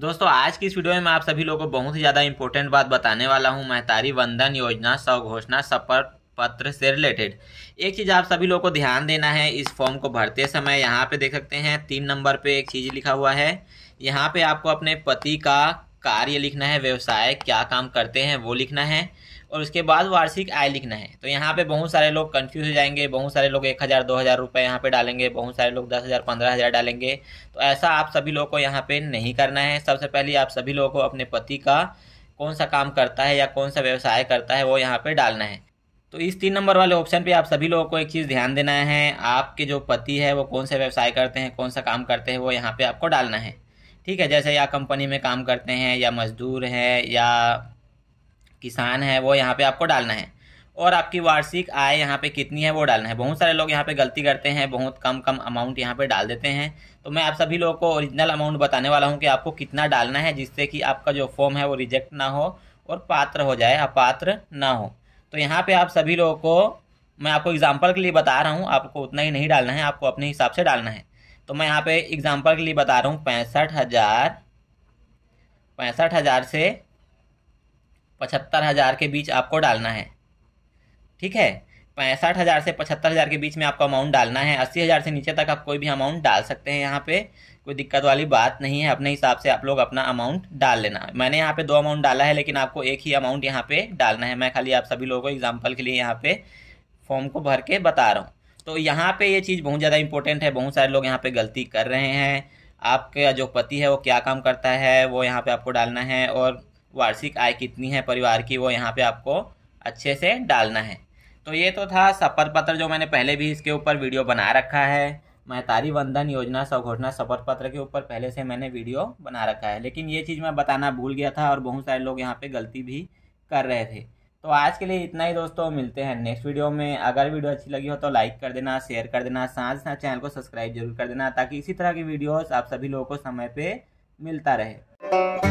दोस्तों आज की इस वीडियो में मैं आप सभी लोगों को बहुत ही ज़्यादा इंपॉर्टेंट बात बताने वाला हूँ महतारी वंदन योजना घोषणा शपथ पत्र से रिलेटेड एक चीज़ आप सभी लोगों को ध्यान देना है इस फॉर्म को भरते समय यहाँ पे देख सकते हैं तीन नंबर पे एक चीज़ लिखा हुआ है यहाँ पे आपको अपने पति का कार्य लिखना है व्यवसाय क्या काम करते हैं वो लिखना है और उसके बाद वार्षिक आय लिखना है तो यहाँ पे बहुत सारे लोग कंफ्यूज हो जाएंगे बहुत सारे लोग एक हज़ार दो हज़ार रुपये यहाँ पर डालेंगे बहुत सारे लोग दस हज़ार पंद्रह हज़ार डालेंगे तो ऐसा आप सभी लोगों को यहाँ पे नहीं करना है सबसे पहले आप सभी लोगों को अपने पति का कौन सा काम करता है या कौन सा व्यवसाय करता है वो यहाँ पर डालना है तो इस तीन नंबर वाले ऑप्शन पे आप सभी लोगों को एक चीज़ ध्यान देना है आपके जो पति है वो कौन सा व्यवसाय करते हैं कौन सा काम करते हैं वो यहाँ पे आपको डालना है ठीक है जैसे या कंपनी में काम करते हैं या मजदूर हैं या किसान है वो यहाँ पे आपको डालना है और आपकी वार्षिक आय यहाँ पे कितनी है वो डालना है बहुत सारे लोग यहाँ पे गलती करते हैं बहुत कम कम अमाउंट यहाँ पे डाल देते हैं तो मैं आप सभी लोगों को ओरिजिनल अमाउंट बताने वाला हूँ कि आपको कितना डालना है जिससे कि आपका जो फॉर्म है वो रिजेक्ट ना हो और पात्र हो जाए अपात्र ना हो तो यहाँ पर आप सभी लोगों को मैं आपको एग्जाम्पल के लिए बता रहा हूँ आपको उतना ही नहीं डालना है आपको अपने हिसाब से डालना है तो मैं यहाँ पे एग्जाम्पल के लिए बता रहा हूँ पैंसठ हज़ार पैंसठ हज़ार से पचहत्तर हज़ार के बीच आपको डालना है ठीक है पैंसठ हज़ार से पचहत्तर हज़ार के बीच में आपको अमाउंट डालना है अस्सी हज़ार से नीचे तक आप कोई भी अमाउंट डाल सकते हैं यहाँ पे कोई दिक्कत वाली बात नहीं है अपने हिसाब से आप लोग अपना अमाउंट डाल लेना मैंने यहाँ पे दो अमाउंट डाला है लेकिन आपको एक ही अमाउंट यहाँ पे डालना है मैं खाली आप सभी लोगों को एग्जाम्पल के लिए यहाँ पे फॉर्म को भर के बता रहा हूँ तो यहाँ पर ये चीज़ बहुत ज़्यादा इंपॉर्टेंट है बहुत सारे लोग यहाँ पर गलती कर रहे हैं आपका जो पति है वो क्या काम करता है वो यहाँ पर आपको डालना है और वार्षिक आय कितनी है परिवार की वो यहाँ पे आपको अच्छे से डालना है तो ये तो था शपथ पत्र जो मैंने पहले भी इसके ऊपर वीडियो बना रखा है महतारी बंधन योजना स्वघोषणा शपथ पत्र के ऊपर पहले से मैंने वीडियो बना रखा है लेकिन ये चीज़ मैं बताना भूल गया था और बहुत सारे लोग यहाँ पर गलती भी कर रहे थे तो आज के लिए इतना ही दोस्तों मिलते हैं नेक्स्ट वीडियो में अगर वीडियो अच्छी लगी हो तो लाइक कर देना शेयर कर देना साथ साथ चैनल को सब्सक्राइब जरूर कर देना ताकि इसी तरह की वीडियोस आप सभी लोगों को समय पर मिलता रहे